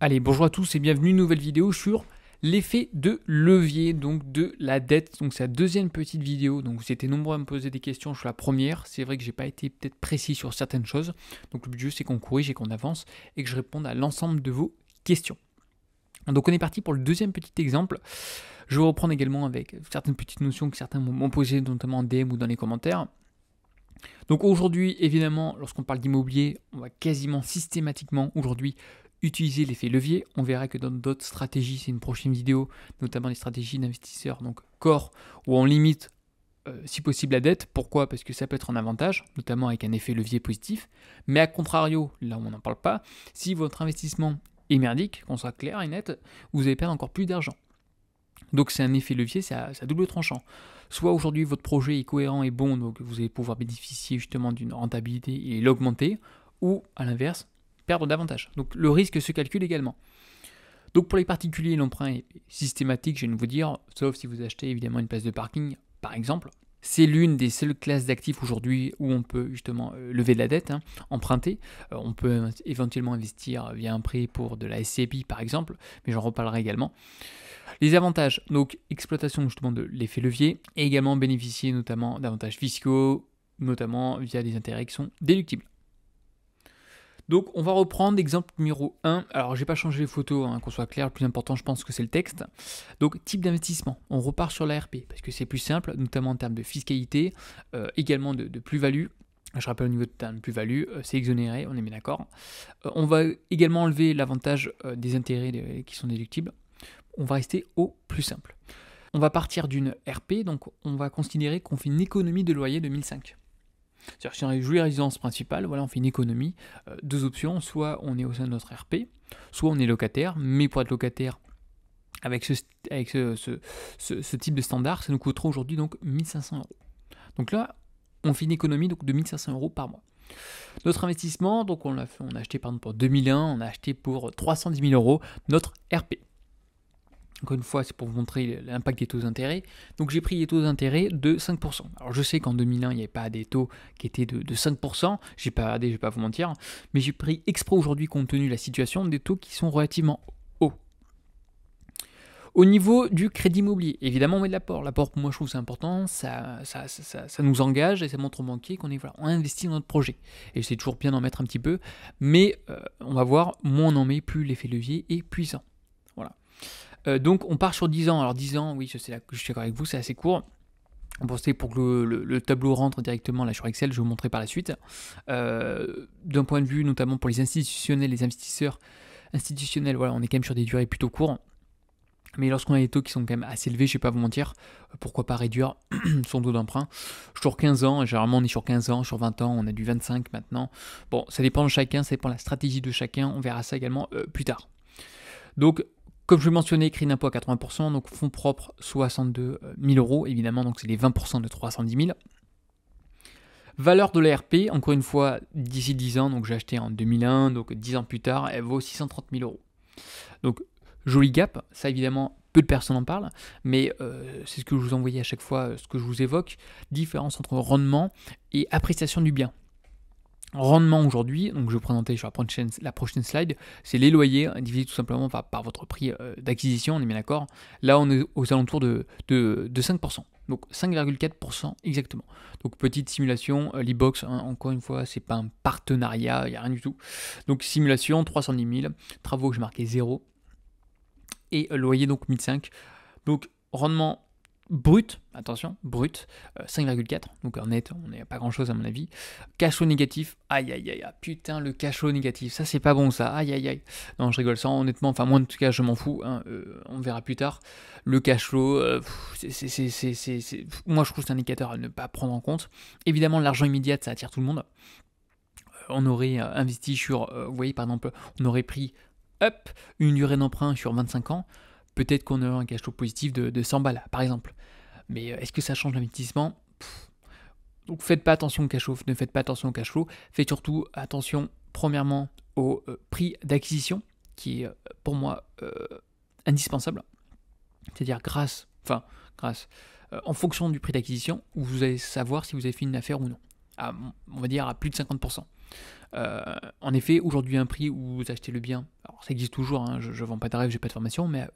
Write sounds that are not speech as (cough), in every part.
Allez, bonjour à tous et bienvenue, nouvelle vidéo sur l'effet de levier donc de la dette. Donc c'est la deuxième petite vidéo. Donc vous étiez nombreux à me poser des questions sur la première. C'est vrai que j'ai pas été peut-être précis sur certaines choses. Donc le but c'est qu'on corrige et qu'on avance et que je réponde à l'ensemble de vos questions. Donc on est parti pour le deuxième petit exemple. Je vais reprendre également avec certaines petites notions que certains m'ont posées, notamment en DM ou dans les commentaires. Donc aujourd'hui, évidemment, lorsqu'on parle d'immobilier, on va quasiment systématiquement aujourd'hui utiliser l'effet levier. On verra que dans d'autres stratégies, c'est une prochaine vidéo, notamment les stratégies d'investisseurs, donc corps, où on limite euh, si possible la dette. Pourquoi Parce que ça peut être un avantage, notamment avec un effet levier positif. Mais à contrario, là où on n'en parle pas, si votre investissement est merdique, qu'on soit clair et net, vous allez perdre encore plus d'argent. Donc c'est un effet levier, c'est à, double tranchant. Soit aujourd'hui votre projet est cohérent et bon, donc vous allez pouvoir bénéficier justement d'une rentabilité et l'augmenter, ou à l'inverse, perdre davantage. Donc le risque se calcule également. Donc pour les particuliers, l'emprunt est systématique, je viens vous dire, sauf si vous achetez évidemment une place de parking, par exemple. C'est l'une des seules classes d'actifs aujourd'hui où on peut justement euh, lever de la dette, hein, emprunter. Euh, on peut éventuellement investir via un prix pour de la SCPI par exemple, mais j'en reparlerai également. Les avantages, donc exploitation justement de l'effet levier, et également bénéficier notamment d'avantages fiscaux, notamment via des intérêts qui sont déductibles. Donc on va reprendre l'exemple numéro 1. Alors j'ai pas changé les photos, hein, qu'on soit clair, le plus important je pense que c'est le texte. Donc type d'investissement, on repart sur la RP parce que c'est plus simple, notamment en termes de fiscalité, euh, également de, plus-value. Je rappelle au niveau de terme plus-value, euh, c'est exonéré, on est bien d'accord. Euh, on va également enlever l'avantage des intérêts qui sont déductibles. On va rester au plus simple. On va partir d'une RP, donc on va considérer qu'on fait une économie de loyer de 1005. C'est-à-dire si on a joué résidence principale, voilà, on fait une économie. Euh, deux options, soit on est au sein de notre RP, soit on est locataire, mais pour être locataire avec ce, avec ce, type de standard, ça nous coûtera aujourd'hui donc 1500 euros. Donc là, on fait une économie donc, de 1500 euros par mois. Notre investissement, donc on a, on acheté pour 2001, on a acheté pour 310 000 euros notre RP. Encore une fois, c'est pour vous montrer l'impact des taux d'intérêt. Donc j'ai pris les taux d'intérêt de 5%. Alors je sais qu'en 2001, il n'y avait pas des taux qui étaient de, 5%. J'ai pas regardé, je vais pas vous mentir. Mais j'ai pris exprès aujourd'hui, compte tenu de la situation, des taux qui sont relativement hauts. Au niveau du crédit immobilier, évidemment, on met de l'apport. L'apport, pour moi, je trouve c'est important. Ça ça, nous engage et ça montre aux banquiers qu'on est voilà, on investit dans notre projet. Et c'est toujours bien d'en mettre un petit peu. Mais euh, on va voir, moins on en met, plus l'effet levier est puissant. Voilà. Euh, donc on part sur 10 ans. Alors 10 ans, oui, je, suis d'accord avec vous, c'est assez court. Bon, pour que le, tableau rentre directement là sur Excel, je vais vous montrer par la suite. Euh, d'un point de vue notamment pour les institutionnels, les investisseurs institutionnels, voilà, on est quand même sur des durées plutôt courtes. Mais lorsqu'on a des taux qui sont quand même assez élevés, je ne vais pas vous mentir, euh, pourquoi pas réduire son taux d'emprunt Sur 15 ans, généralement on est sur 15 ans, sur 20 ans, on a du 25 maintenant. Bon, ça dépend de chacun, ça dépend de la stratégie de chacun, on verra ça également plus tard. Donc comme je vous mentionné, crédit d'impôt à 80%, donc fonds propres 62 000 euros, évidemment, donc c'est les 20% de 310 000. Valeur de l'ARP, encore une fois, d'ici 10 ans, donc j'ai acheté en 2001, donc 10 ans plus tard, elle vaut 630 000 euros. Donc, joli gap, ça évidemment, peu de personnes en parlent, mais euh, c'est ce que je vous envoyais à chaque fois, euh, ce que je vous évoque, différence entre rendement et appréciation du bien rendement aujourd'hui, donc je vais présenter sur la prochaine, la prochaine slide, c'est les loyers divisé tout simplement par, votre prix euh, d'acquisition, on est bien d'accord. Là, on est aux alentours de, 5%, donc 5,4% exactement. Donc petite simulation, euh, l'e-box, hein, encore une fois, c'est pas un partenariat, il n'y a rien du tout. Donc simulation, 310 000, travaux que j'ai marqué 0, et euh, loyer donc 1005. Donc rendement brut, attention, brut, 5,4, euh, donc en net, on n'est pas grand chose à mon avis. Cash négatif, aïe aïe aïe, putain le cash négatif, ça c'est pas bon ça, aïe aïe aïe. Non, je rigole ça, honnêtement, enfin moi en tout cas je m'en fous, hein, euh, on verra plus tard. Le cash flow, euh, c'est, moi je trouve c'est un indicateur à ne pas prendre en compte. Évidemment, l'argent immédiat, ça attire tout le monde. On aurait investi sur, vous voyez par exemple, on aurait pris, hop, une durée d'emprunt sur 25 ans Peut-être qu'on a un cash flow positif de, 100 balles, par exemple. Mais euh, est-ce que ça change l'investissement Donc faites pas attention au cash ne faites pas attention au cash flow. Faites surtout attention, premièrement, au euh, prix d'acquisition, qui est euh, pour moi indispensable. C'est-à-dire grâce, enfin, grâce, en fonction du prix d'acquisition, vous allez savoir si vous avez fait une affaire ou non. on va dire à plus de 50%. en effet, aujourd'hui, un prix où vous achetez le bien, alors ça existe toujours, hein, je ne vends pas de rêve, j'ai pas de formation, mais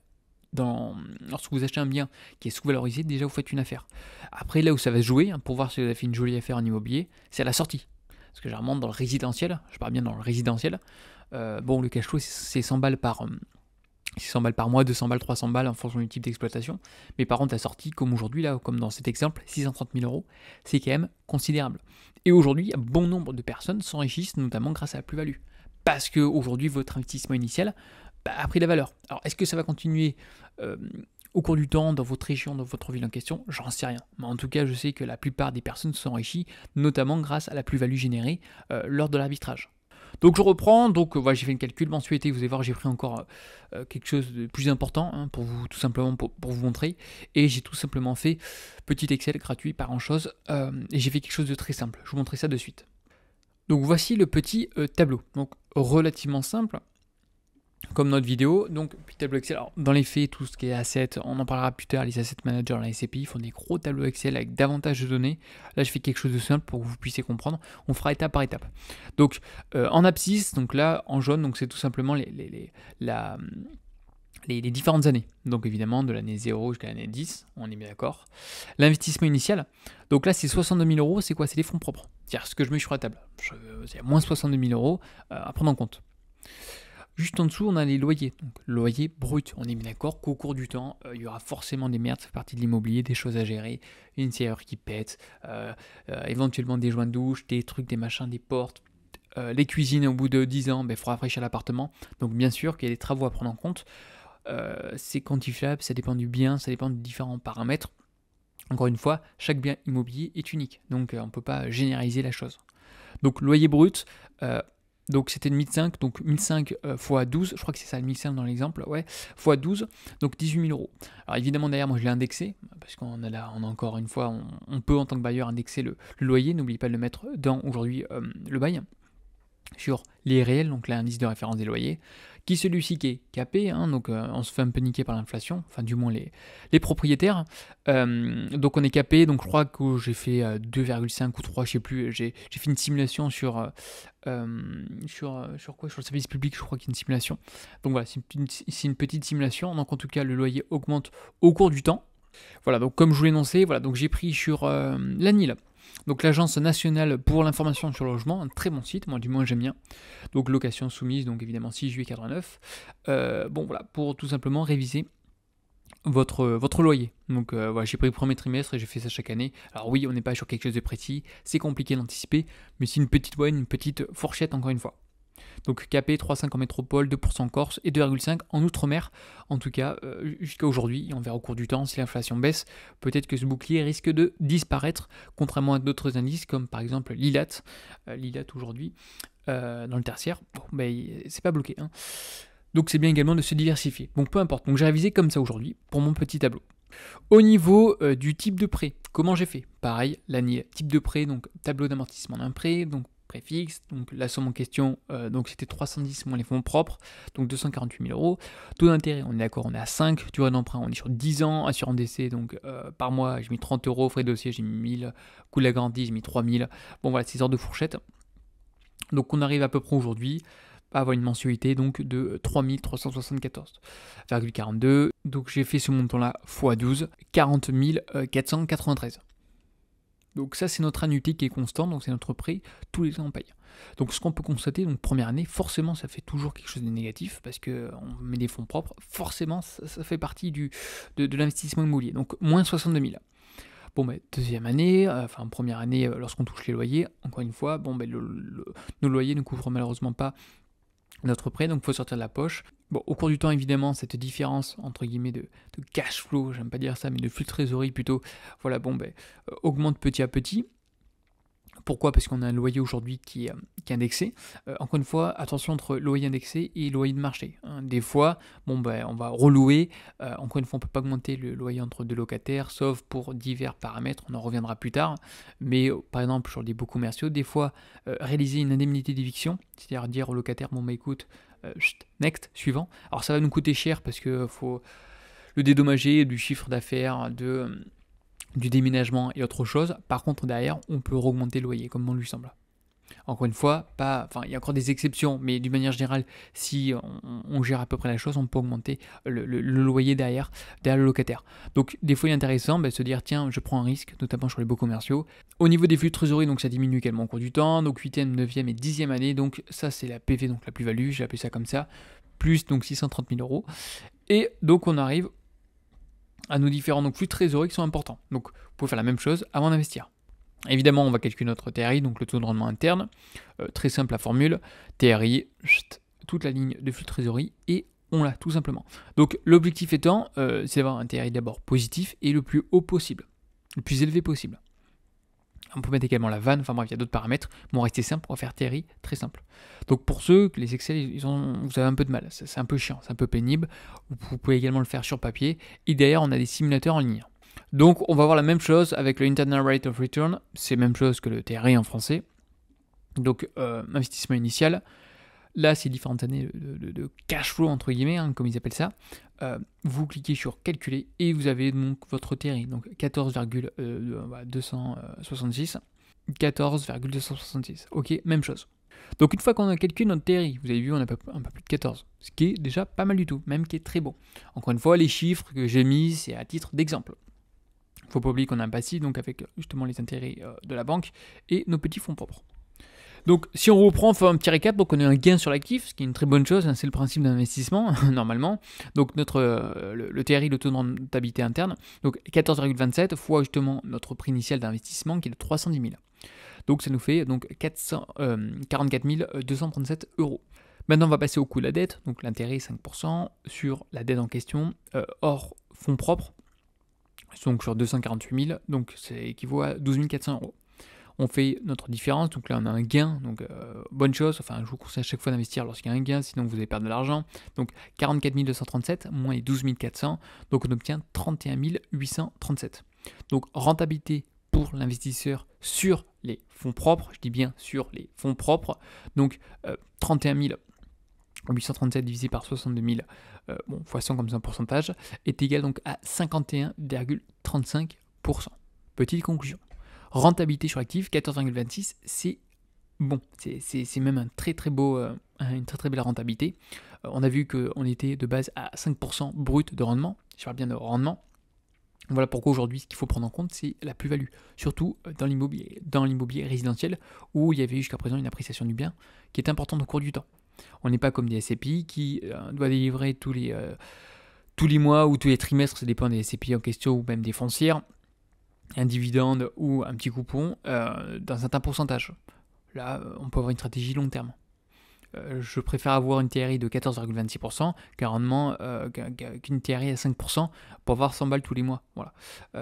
dans, lorsque vous achetez un bien qui est sous-valorisé, déjà vous faites une affaire. Après, là où ça va se jouer, hein, pour voir si vous avez fait une jolie affaire en immobilier, c'est à la sortie. Parce que généralement, dans le résidentiel, je parle bien dans le résidentiel, euh, bon, le cash flow, c'est 100 balles par. 100 euh, balles par mois, 200 balles, 300 balles en fonction du type d'exploitation. Mais par contre, la sortie, comme aujourd'hui, là, comme dans cet exemple, 630 000 euros, c'est quand même considérable. Et aujourd'hui, un bon nombre de personnes s'enrichissent notamment grâce à la plus-value. Parce qu'aujourd'hui, votre investissement initial, bah, a pris la valeur. Alors, est-ce que ça va continuer euh, au cours du temps dans votre région, dans votre ville en question J'en sais rien. Mais en tout cas, je sais que la plupart des personnes sont enrichies, notamment grâce à la plus-value générée euh, lors de l'arbitrage. Donc je reprends, donc euh, voilà, j'ai fait une calcul mensualité, vous allez voir, j'ai pris encore quelque chose de plus important hein, pour vous tout simplement pour, vous montrer. Et j'ai tout simplement fait petit Excel gratuit, par grand chose. et j'ai fait quelque chose de très simple. Je vous montrerai ça de suite. Donc voici le petit tableau. Donc relativement simple comme notre vidéo. Donc, puis tableau Excel. Alors, dans les faits, tout ce qui est assets, on en parlera plus tard, les asset managers, la SCPI font des gros tableaux Excel avec davantage de données. Là, je fais quelque chose de simple pour que vous puissiez comprendre. On fera étape par étape. Donc, euh, en abscisse, donc là, en jaune, donc c'est tout simplement les, les différentes années. Donc évidemment, de l'année 0 jusqu'à l'année 10, on est bien d'accord. L'investissement initial, donc là c'est 62 000 euros, c'est quoi C'est les fonds propres. C'est-à-dire ce que je mets sur la table. C'est moins 62 000 euros euh, à prendre en compte. Juste en dessous, on a les loyers. Donc, loyer brut. On est bien d'accord qu'au cours du temps, euh, il y aura forcément des merdes, ça partie de l'immobilier, des choses à gérer, une serrure qui pète, euh, euh, éventuellement des joints de douche, des trucs, des machins, des portes. les cuisines, au bout de 10 ans, il ben, faut rafraîchir l'appartement. Donc, bien sûr qu'il y a des travaux à prendre en compte. c'est quantifiable, ça dépend du bien, ça dépend de différents paramètres. Encore une fois, chaque bien immobilier est unique. Donc, on ne peut pas généraliser la chose. Donc, loyer brut, donc c'était 1005, donc 1005 x 12, je crois que c'est ça le 1005 dans l'exemple, ouais, x 12, donc 18 000 euros. Alors évidemment derrière moi je l'ai indexé, parce qu'on a là, on a encore une fois, on, peut en tant que bailleur indexer le, loyer, N'oublie pas de le mettre dans aujourd'hui euh, le bail sur les réels, donc l'indice de référence des loyers, qui celui-ci qui est capé, hein, donc euh, on se fait un peu niquer par l'inflation, enfin du moins les, les propriétaires. Euh, donc on est capé, donc je crois que j'ai fait 2,5 euh, ou 3, je sais plus, j'ai fait une simulation sur, sur, sur quoi Sur le service public, je crois qu'il y a une simulation. Donc voilà, c'est une, petite simulation, donc en tout cas le loyer augmente au cours du temps. Voilà, donc comme je vous l'ai annoncé, voilà, donc j'ai pris sur la l'ANIL donc l'Agence nationale pour l'information sur le logement, un très bon site, moi du moins j'aime bien. Donc location soumise, donc évidemment 6 juillet 89. Euh, bon voilà, pour tout simplement réviser votre, euh, votre loyer. Donc euh, voilà, j'ai pris le premier trimestre et j'ai fait ça chaque année. Alors oui, on n'est pas sur quelque chose de précis, c'est compliqué d'anticiper, mais c'est une petite voie, une petite fourchette encore une fois. Donc kp 3,5 en métropole, 2% en Corse et 2,5 en Outre-mer. En tout cas, euh, jusqu'à aujourd'hui, on verra au cours du temps si l'inflation baisse, peut-être que ce bouclier risque de disparaître, contrairement à d'autres indices comme par exemple l'ILAT, euh, l'ILAT aujourd'hui, euh, dans le tertiaire, bon, ben, c'est pas bloqué. Hein. Donc c'est bien également de se diversifier. Donc peu importe. Donc j'ai révisé comme ça aujourd'hui pour mon petit tableau. Au niveau du type de prêt, comment j'ai fait Pareil, l'année type de prêt, donc tableau d'amortissement d'un prêt, donc Fixe Donc la somme en question, euh, donc c'était 310 moins les fonds propres, donc 248 000 euros. Taux d'intérêt, on est d'accord, on est à 5. Durée d'emprunt, on est sur 10 ans. Assurance d'essai, donc euh, par mois, j'ai mis 30 euros. Frais de dossier, j'ai mis 1000. Coût de la garantie, j'ai mis 3000. Bon voilà, 6 heures de fourchette. Donc on arrive à peu près aujourd'hui à avoir une mensualité donc de 3374,42. Donc j'ai fait ce montant-là x 12, 40 493. Donc ça, c'est notre annuité qui est constante, donc c'est notre prix, tous les ans on paye. Donc ce qu'on peut constater, donc première année, forcément ça fait toujours quelque chose de négatif parce que on met des fonds propres, forcément ça, fait partie du, de, l'investissement immobilier, donc moins 62 000. Bon, mais ben, deuxième année, enfin première année, euh, lorsqu'on touche les loyers, encore une fois, bon, ben, le, nos loyers ne couvrent malheureusement pas notre prêt, donc il faut sortir de la poche. Bon, au cours du temps, évidemment, cette différence entre guillemets de, cash flow, j'aime pas dire ça, mais de flux de trésorerie plutôt, voilà, bon, ben, euh, augmente petit à petit. Pourquoi Parce qu'on a un loyer aujourd'hui qui, euh, est indexé. Euh, encore une fois, attention entre loyer indexé et loyer de marché. Hein. des fois, bon, ben, on va relouer. Euh, encore une fois, on ne peut pas augmenter le loyer entre deux locataires, sauf pour divers paramètres. On en reviendra plus tard. Mais par exemple, sur des beaux commerciaux, des fois, réaliser une indemnité d'éviction, c'est-à-dire dire au locataire, bon, ben, écoute, next, suivant. Alors ça va nous coûter cher parce qu'il faut le dédommager du chiffre d'affaires, de du déménagement et autre chose. Par contre, derrière, on peut augmenter le loyer, comme on lui semble. Encore une fois, pas, enfin, il y a encore des exceptions, mais d'une manière générale, si on, gère à peu près la chose, on peut augmenter le, loyer derrière, derrière le locataire. Donc, des fois, il est intéressant bah, se dire tiens, je prends un risque, notamment sur les beaux commerciaux. Au niveau des flux de trésorerie, donc ça diminue également au cours du temps. Donc, 8e, 9e et 10e année, donc ça, c'est la PV, donc la plus-value, j'ai appelé ça comme ça, plus donc 630 000 euros. Et donc, on arrive à nos différents flux de trésorerie qui sont importants. Donc vous pouvez faire la même chose avant d'investir. Évidemment, on va calculer notre TRI, donc le taux de rendement interne. Euh, très simple la formule. TRI, toute la ligne de flux de trésorerie et on l'a tout simplement. Donc l'objectif étant, euh, c'est d'avoir un TRI d'abord positif et le plus haut possible, le plus élevé possible on peut mettre également la vanne, enfin bref, il y a d'autres paramètres. Mais on va rester simple, on va faire Thierry, très simple. Donc pour ceux, que les Excel, ils ont, vous avez un peu de mal, c'est un peu chiant, c'est un peu pénible. Vous pouvez également le faire sur papier. Et d'ailleurs on a des simulateurs en ligne. Donc on va voir la même chose avec le Internal Rate of Return, c'est la même chose que le TRI en français. Donc euh, investissement initial, Là, ces différentes années de, cash flow, entre guillemets, hein, comme ils appellent ça, euh, vous cliquez sur calculer et vous avez donc votre théorie. donc 14,266. 14,266. Euh, bah, ok, même chose. Donc une fois qu'on a calculé notre théorie, vous avez vu, on a un peu plus de 14, ce qui est déjà pas mal du tout, même qui est très bon. Encore une fois, les chiffres que j'ai mis, c'est à titre d'exemple. Il faut pas oublier qu'on a un passif, donc avec euh, justement les intérêts de la banque et nos petits fonds propres. Donc si on reprend, on fait un petit récap, donc on a un gain sur l'actif, ce qui est une très bonne chose, hein. c'est le principe d'investissement (laughs) normalement. Donc notre euh, le, TRI, le taux de rentabilité interne, donc 14,27 fois justement notre prix initial d'investissement qui est de 310 000. Donc ça nous fait donc 44 237 euh, euh, euros. Maintenant on va passer au coût de la dette, donc l'intérêt 5% sur la dette en question, hors fonds propres, donc sur 248 000, donc ça équivaut à 12 400 euros on fait notre différence. Donc là, on a un gain, donc euh, bonne chose. Enfin, je vous conseille à chaque fois d'investir lorsqu'il y a un gain, sinon vous allez perdre de l'argent. Donc 44 237 moins les 12 400, donc on obtient 31 837. Donc rentabilité pour l'investisseur sur les fonds propres, je dis bien sur les fonds propres, donc 31 euh, 837 divisé par 62 000, euh, bon, fois 100 comme un pourcentage, est égal donc à 51,35%. Petite conclusion. Rentabilité sur actif, 14,26, c'est bon. C'est même un très très beau, euh, une très très belle rentabilité. Euh, on a vu qu'on était de base à 5% brut de rendement. Je parle bien de rendement. Voilà pourquoi aujourd'hui, ce qu'il faut prendre en compte, c'est la plus-value, surtout euh, dans l'immobilier, dans l'immobilier résidentiel, où il y avait jusqu'à présent une appréciation du bien qui est importante au cours du temps. On n'est pas comme des SCPI qui doivent doit délivrer tous les, tous les mois ou tous les trimestres, ça dépend des SCPI en question ou même des foncières, un dividende ou un petit coupon euh, d'un certain pourcentage. Là, on peut avoir une stratégie long terme. Euh, je préfère avoir une TRI de 14,26% qu'un rendement euh, qu'une TRI à 5% pour avoir 100 balles tous les mois. Voilà.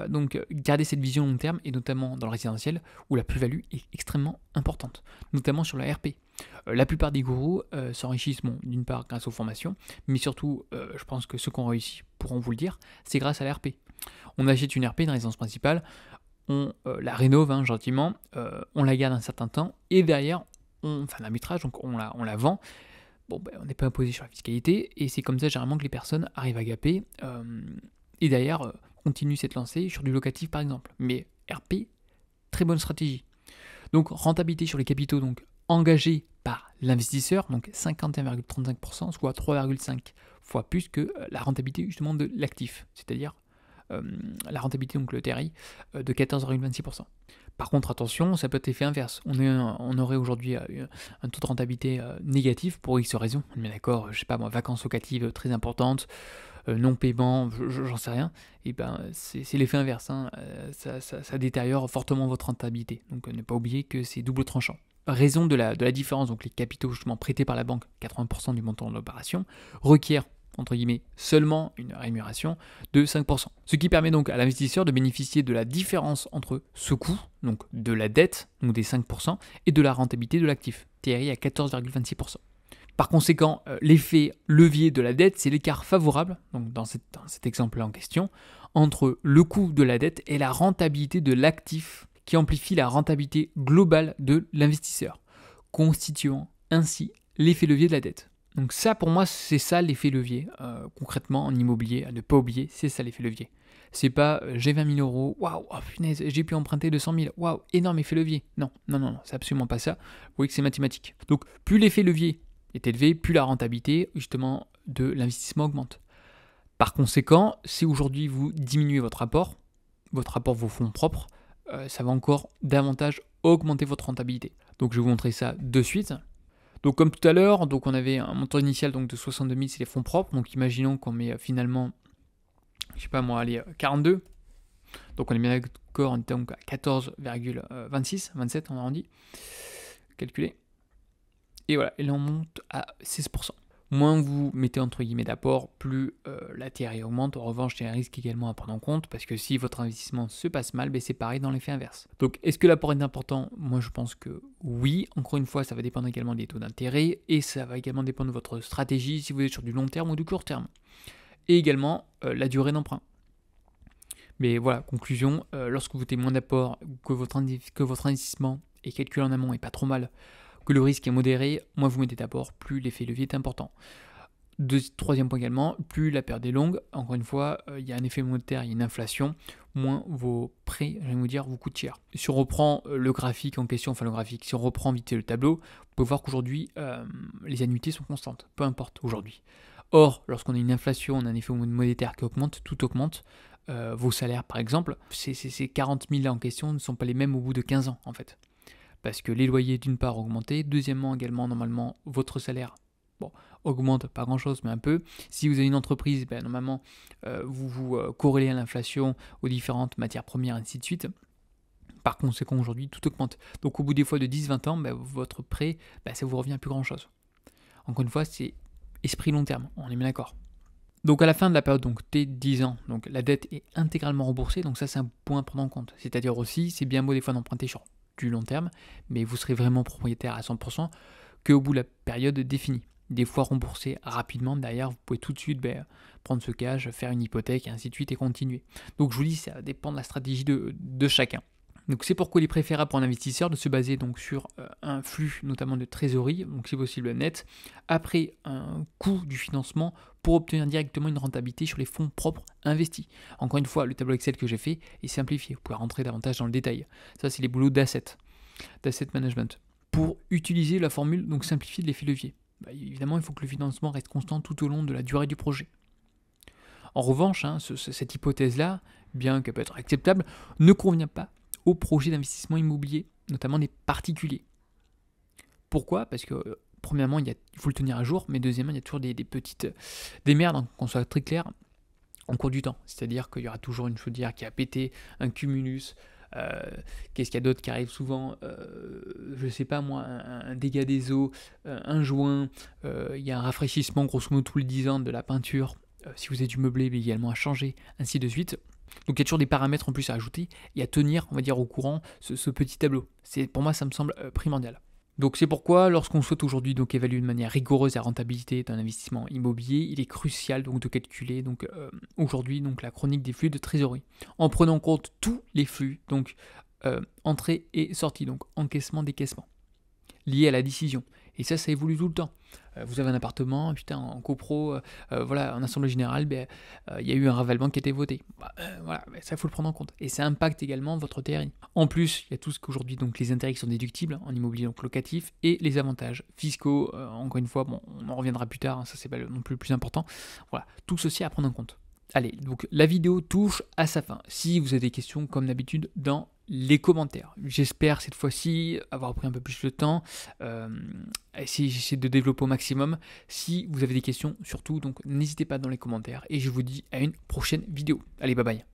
donc garder cette vision long terme et notamment dans le résidentiel où la plus-value est extrêmement importante, notamment sur la RP. La plupart des gourous s'enrichissent d'une part grâce aux formations, mais surtout, je pense que ceux qui ont réussi pourront vous le dire, c'est grâce à la RP. On achète une RP, une résidence principale, on euh, la rénove hein, gentiment, euh, on la garde un certain temps, et derrière, on fait un donc on la, on la vend. Bon, ben, on n'est pas imposé sur la fiscalité, et c'est comme ça généralement que les personnes arrivent à gaper, euh, et derrière, continuent cette lancée sur du locatif par exemple. Mais RP, très bonne stratégie. Donc rentabilité sur les capitaux donc engagés par l'investisseur, donc 51,35%, soit 3,5 fois plus que la rentabilité justement de l'actif, c'est-à-dire euh, la rentabilité, donc le TRI, de 14,26%. Par contre, attention, ça peut être l'effet inverse. On, est, on aurait aujourd'hui euh, un taux de rentabilité euh, négatif pour X raisons. Mais d'accord, je sais pas moi, vacances locatives très importantes, non-paiement, j'en sais rien. Et eh ben, c'est l'effet inverse. Hein. Ça, détériore fortement votre rentabilité. Donc ne pas oublier que c'est double tranchant. Raison de la, de la différence, donc les capitaux justement prêtés par la banque, 80% du montant de l'opération, requiert entre guillemets, seulement une rémunération de 5%. Ce qui permet donc à l'investisseur de bénéficier de la différence entre ce coût, donc de la dette, donc des 5%, et de la rentabilité de l'actif, TRI à 14,26%. Par conséquent, euh, l'effet levier de la dette, c'est l'écart favorable, donc dans, dans cet exemple-là en question, entre le coût de la dette et la rentabilité de l'actif qui amplifie la rentabilité globale de l'investisseur, constituant ainsi l'effet levier de la dette. Donc ça, pour moi, c'est ça l'effet levier, euh, concrètement en immobilier, à ne pas oublier, c'est ça l'effet levier. C'est pas euh, j'ai 20 000 euros, waouh, oh, punaise, j'ai pu emprunter 200 000, waouh, énorme effet levier. Non, non, non, c'est absolument pas ça. Vous voyez que c'est mathématique. Donc plus l'effet levier est élevé, plus la rentabilité justement de l'investissement augmente. Par conséquent, si aujourd'hui vous diminuez votre rapport, votre rapport vos fonds propres, euh, ça va encore davantage augmenter votre rentabilité. Donc je vais vous montrer ça de suite. Donc comme tout à l'heure, donc on avait un montant initial donc de 62 000, c'est les fonds propres. Donc imaginons qu'on met euh, finalement, je sais pas moi, allez, 42. Euh, donc on est bien d'accord, on était donc à 14,26, 27 euh, on arrondit, calculé. Et voilà, et là on monte à 16%. Moins vous mettez entre guillemets d'apport, plus euh, la TRI augmente. En revanche, il y a un risque également à prendre en compte parce que si votre investissement se passe mal, ben, c'est pareil dans l'effet inverse. Donc, est-ce que l'apport est important Moi, je pense que oui. Encore une fois, ça va dépendre également des taux d'intérêt et ça va également dépendre de votre stratégie si vous êtes sur du long terme ou du court terme. Et également euh, la durée d'emprunt. Mais voilà, conclusion, euh, lorsque vous mettez moins d'apport que que votre investissement est calculé en amont et pas trop mal, que le risque est modéré, moins vous mettez d'abord, plus l'effet levier est important. troisième point également, plus la perte est longue, encore une fois, euh, il y a un effet monétaire, il y a une inflation, moins vos prêts, je vous dire, vous coûtent cher. Si on reprend euh, le graphique en question, enfin le graphique, si on reprend vite le tableau, vous pouvez voir qu'aujourd'hui, euh, les annuités sont constantes, peu importe aujourd'hui. Or, lorsqu'on a une inflation, on a un effet monétaire qui augmente, tout augmente. vos salaires, par exemple, ces, ces 40 000 là en question ne sont pas les mêmes au bout de 15 ans, en fait parce que les loyers d'une part ont augmenté, deuxièmement également normalement votre salaire bon, augmente pas grand chose, mais un peu. Si vous avez une entreprise, ben, normalement, euh, vous vous euh, corrélez à l'inflation, aux différentes matières premières, ainsi de suite. Par conséquent, aujourd'hui, tout augmente. Donc, au bout des fois de 10-20 ans, ben, votre prêt, ben, ça vous revient à plus grand chose. Encore une fois, c'est esprit long terme, on est bien d'accord. Donc à la fin de la période donc T10 ans, donc la dette est intégralement remboursée, donc ça c'est un point à prendre en compte. C'est-à-dire aussi, c'est bien beau des fois d'emprunter cher du long terme, mais vous serez vraiment propriétaire à 100% qu'au bout de la période définie. Des fois remboursé rapidement, derrière, vous pouvez tout de suite ben, prendre ce cash, faire une hypothèque, et ainsi de suite, et continuer. Donc je vous dis, ça dépend de la stratégie de chacun. Donc c'est pourquoi il est préférable pour un investisseur de se baser donc sur euh, un flux notamment de trésorerie, donc si possible net, après un coût du financement pour obtenir directement une rentabilité sur les fonds propres investis. Encore une fois, le tableau Excel que j'ai fait est simplifié, vous pouvez rentrer davantage dans le détail. Ça c'est les boulots d'asset, d'asset management. Pour utiliser la formule donc simplifiée de l'effet levier, bah, évidemment il faut que le financement reste constant tout au long de la durée du projet. En revanche, hein, cette hypothèse-là, bien qu'elle peut être acceptable, ne convient pas aux projets d'investissement immobilier, notamment des particuliers. Pourquoi Parce que, euh, premièrement, il, faut le tenir à jour, mais deuxièmement, il y a toujours des, petites euh, des merdes, hein, qu'on soit très clair, en cours du temps. C'est-à-dire qu'il y aura toujours une chaudière qui a pété, un cumulus, euh, qu'est-ce qu'il y a d'autre qui arrive souvent Je sais pas moi, un, dégât des eaux, un joint, il y a un rafraîchissement grosso modo tous les 10 ans de la peinture. si vous êtes du meublé, mais également à changer, ainsi de suite. Donc il y a toujours des paramètres en plus à ajouter et à tenir, on va dire, au courant ce, petit tableau. C'est Pour moi, ça me semble euh, primordial. Donc c'est pourquoi lorsqu'on souhaite aujourd'hui donc évaluer de manière rigoureuse la rentabilité d'un investissement immobilier, il est crucial donc de calculer donc euh, aujourd'hui donc la chronique des flux de trésorerie en prenant en compte tous les flux donc euh, entrée et sortie donc encaissement décaissement liés à la décision, et ça, ça évolue tout le temps. Euh, vous avez un appartement, putain, en copro, euh, euh, voilà, en assemblée générale, ben, il ben, y a eu un ravalement qui a été voté. Bah, voilà, ben, ça, il faut le prendre en compte. Et ça impacte également votre TRI. En plus, il y a tout ce qu'aujourd'hui, donc les intérêts qui sont déductibles en immobilier donc locatif et les avantages fiscaux. encore une fois, bon, on en reviendra plus tard, hein, ça, c'est pas non plus le plus important. Voilà, tout ceci à prendre en compte. Allez, donc la vidéo touche à sa fin. Si vous avez des questions, comme d'habitude, dans les commentaires. J'espère cette fois-ci avoir pris un peu plus de temps. Euh, J'essaie de développer au maximum. Si vous avez des questions, surtout, donc n'hésitez pas dans les commentaires. Et je vous dis à une prochaine vidéo. Allez, bye bye.